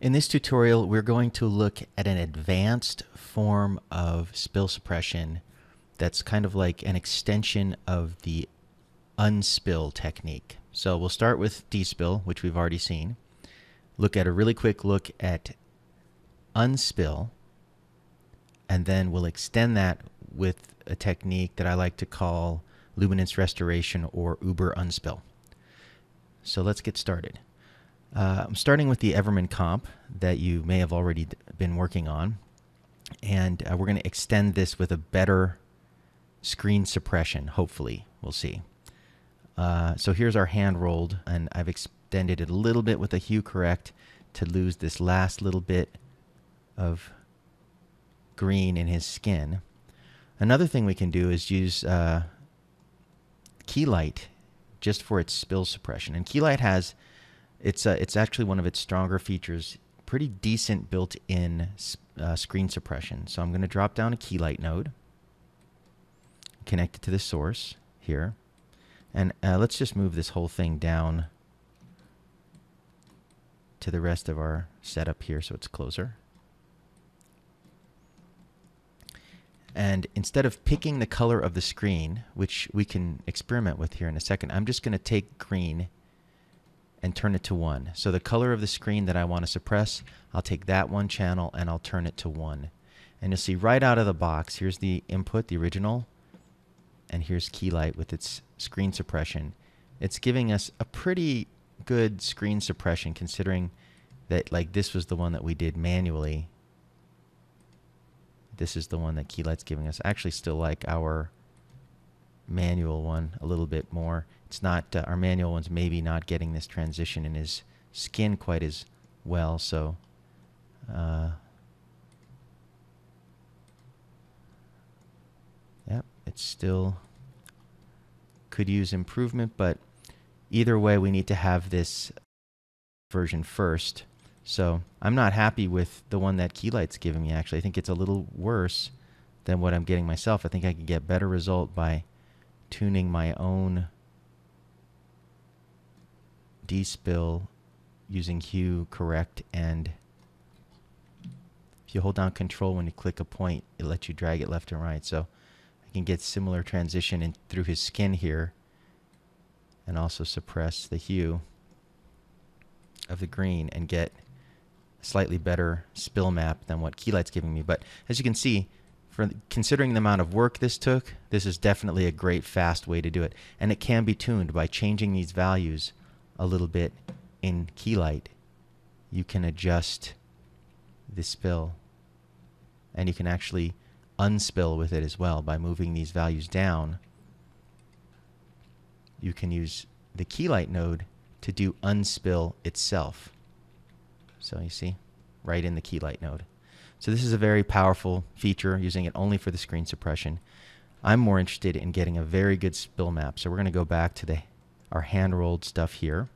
In this tutorial, we're going to look at an advanced form of spill suppression that's kind of like an extension of the unspill technique. So we'll start with despill, which we've already seen. Look at a really quick look at unspill, and then we'll extend that with a technique that I like to call luminance restoration or uber unspill. So let's get started. Uh, I'm starting with the Everman comp that you may have already been working on. And uh, we're going to extend this with a better screen suppression, hopefully. We'll see. Uh, so here's our hand rolled, and I've extended it a little bit with a hue correct to lose this last little bit of green in his skin. Another thing we can do is use uh, key light just for its spill suppression. And key light has it's uh, it's actually one of its stronger features. Pretty decent built-in uh, screen suppression. So I'm going to drop down a key light node, connect it to the source here, and uh, let's just move this whole thing down to the rest of our setup here so it's closer. And instead of picking the color of the screen, which we can experiment with here in a second, I'm just going to take green and turn it to one. So the color of the screen that I want to suppress, I'll take that one channel and I'll turn it to one. And you'll see right out of the box, here's the input, the original, and here's Keylight with its screen suppression. It's giving us a pretty good screen suppression considering that like this was the one that we did manually. This is the one that Keylight's giving us. I actually still like our manual one a little bit more it's not uh, our manual one's maybe not getting this transition in his skin quite as well. So. Uh, Yep, it still could use improvement, but either way, we need to have this version first. So I'm not happy with the one that Keylight's giving me, actually. I think it's a little worse than what I'm getting myself. I think I can get better result by tuning my own Despill using hue correct and if you hold down control when you click a point it lets you drag it left and right so I can get similar transition in through his skin here and also suppress the hue of the green and get a slightly better spill map than what Keylight's giving me but as you can see for considering the amount of work this took this is definitely a great fast way to do it and it can be tuned by changing these values a little bit in key light, you can adjust the spill. And you can actually unspill with it as well by moving these values down. You can use the key light node to do unspill itself. So you see, right in the key light node. So this is a very powerful feature, using it only for the screen suppression. I'm more interested in getting a very good spill map. So we're going to go back to the our hand rolled stuff here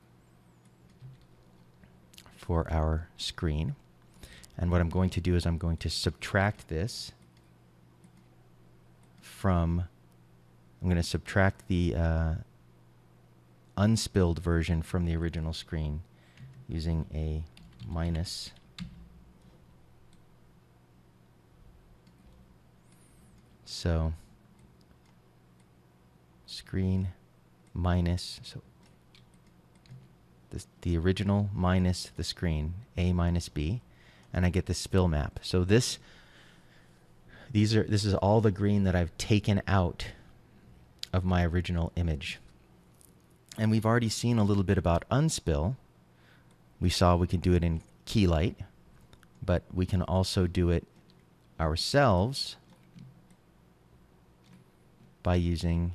for our screen. And what I'm going to do is I'm going to subtract this from, I'm going to subtract the uh, unspilled version from the original screen using a minus. So, screen minus, so this, the original minus the screen, A minus B, and I get the spill map. So this, these are, this is all the green that I've taken out of my original image. And we've already seen a little bit about unspill. We saw we could do it in key light, but we can also do it ourselves by using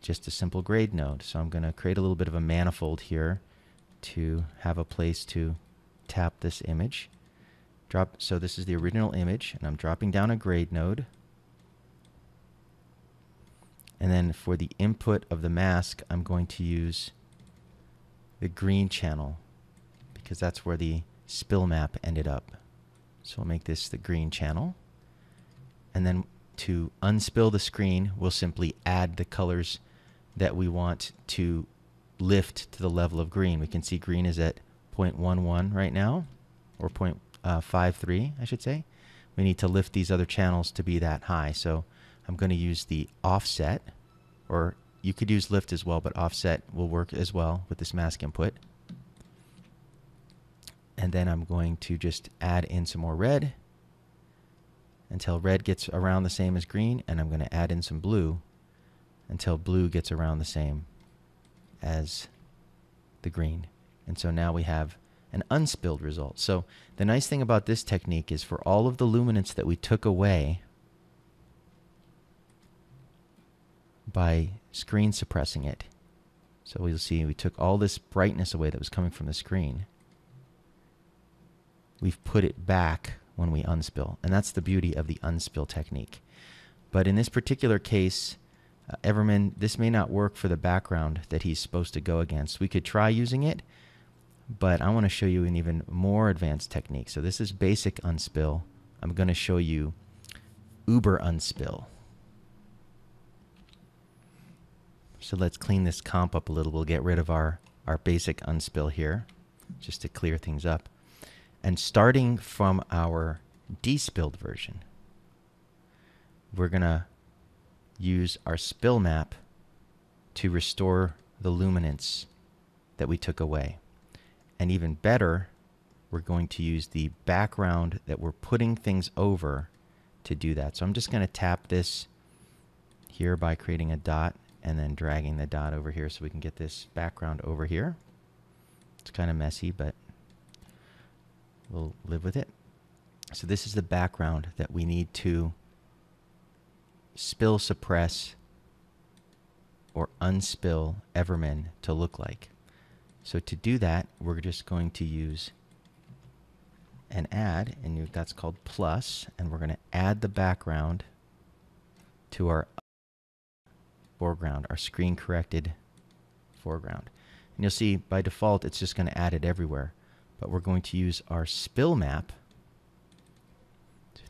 just a simple grade node. So I'm going to create a little bit of a manifold here to have a place to tap this image. Drop, so this is the original image, and I'm dropping down a grade node. And then for the input of the mask, I'm going to use the green channel because that's where the spill map ended up. So we'll make this the green channel. And then to unspill the screen, we'll simply add the colors that we want to lift to the level of green. We can see green is at 0.11 right now, or uh, 0.53, I should say. We need to lift these other channels to be that high. So I'm going to use the offset, or you could use lift as well, but offset will work as well with this mask input. And then I'm going to just add in some more red until red gets around the same as green, and I'm going to add in some blue until blue gets around the same as the green. And so now we have an unspilled result. So the nice thing about this technique is for all of the luminance that we took away by screen suppressing it. So we'll see we took all this brightness away that was coming from the screen. We've put it back when we unspill. And that's the beauty of the unspill technique. But in this particular case, uh, Everman, this may not work for the background that he's supposed to go against. We could try using it, but I want to show you an even more advanced technique. So this is basic unspill. I'm going to show you uber unspill. So let's clean this comp up a little. We'll get rid of our, our basic unspill here just to clear things up. And starting from our despilled version, we're going to use our spill map to restore the luminance that we took away. And even better, we're going to use the background that we're putting things over to do that. So I'm just going to tap this here by creating a dot and then dragging the dot over here so we can get this background over here. It's kind of messy, but we'll live with it. So this is the background that we need to spill suppress or unspill Everman to look like. So to do that, we're just going to use an add, and that's called plus, and we're going to add the background to our foreground, our screen corrected foreground. And you'll see by default, it's just going to add it everywhere, but we're going to use our spill map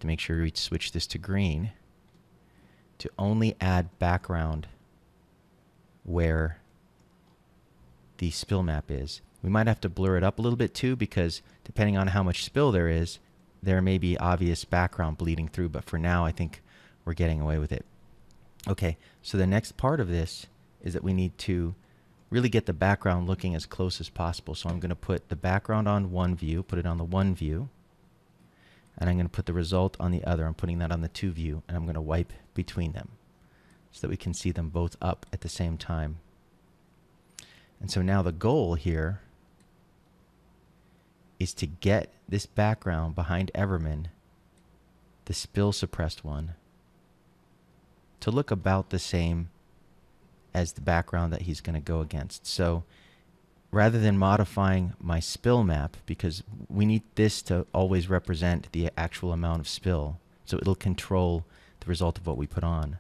to make sure we switch this to green to only add background where the spill map is. We might have to blur it up a little bit too because depending on how much spill there is, there may be obvious background bleeding through, but for now I think we're getting away with it. Okay, so the next part of this is that we need to really get the background looking as close as possible. So I'm going to put the background on one view, put it on the one view, and I'm going to put the result on the other. I'm putting that on the two view, and I'm going to wipe between them so that we can see them both up at the same time. And so now the goal here is to get this background behind Everman, the spill suppressed one, to look about the same as the background that he's going to go against. So rather than modifying my spill map, because we need this to always represent the actual amount of spill, so it'll control the result of what we put on.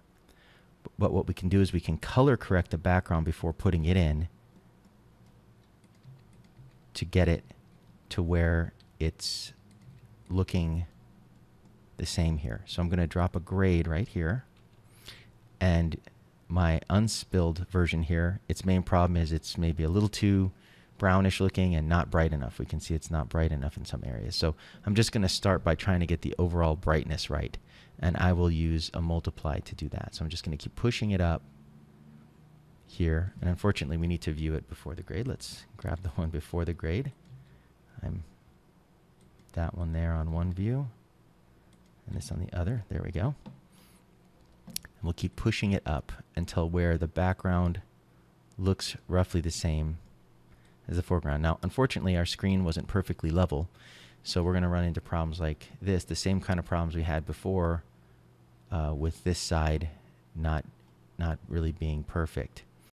But what we can do is we can color correct the background before putting it in to get it to where it's looking the same here. So I'm going to drop a grade right here. And my unspilled version here, its main problem is it's maybe a little too brownish looking and not bright enough. We can see it's not bright enough in some areas. So I'm just going to start by trying to get the overall brightness right and I will use a multiply to do that. So I'm just going to keep pushing it up here. And unfortunately, we need to view it before the grade. Let's grab the one before the grade. I'm that one there on one view and this on the other. There we go. And we'll keep pushing it up until where the background looks roughly the same as the foreground. Now, unfortunately, our screen wasn't perfectly level, so we're going to run into problems like this, the same kind of problems we had before uh, with this side not not really being perfect.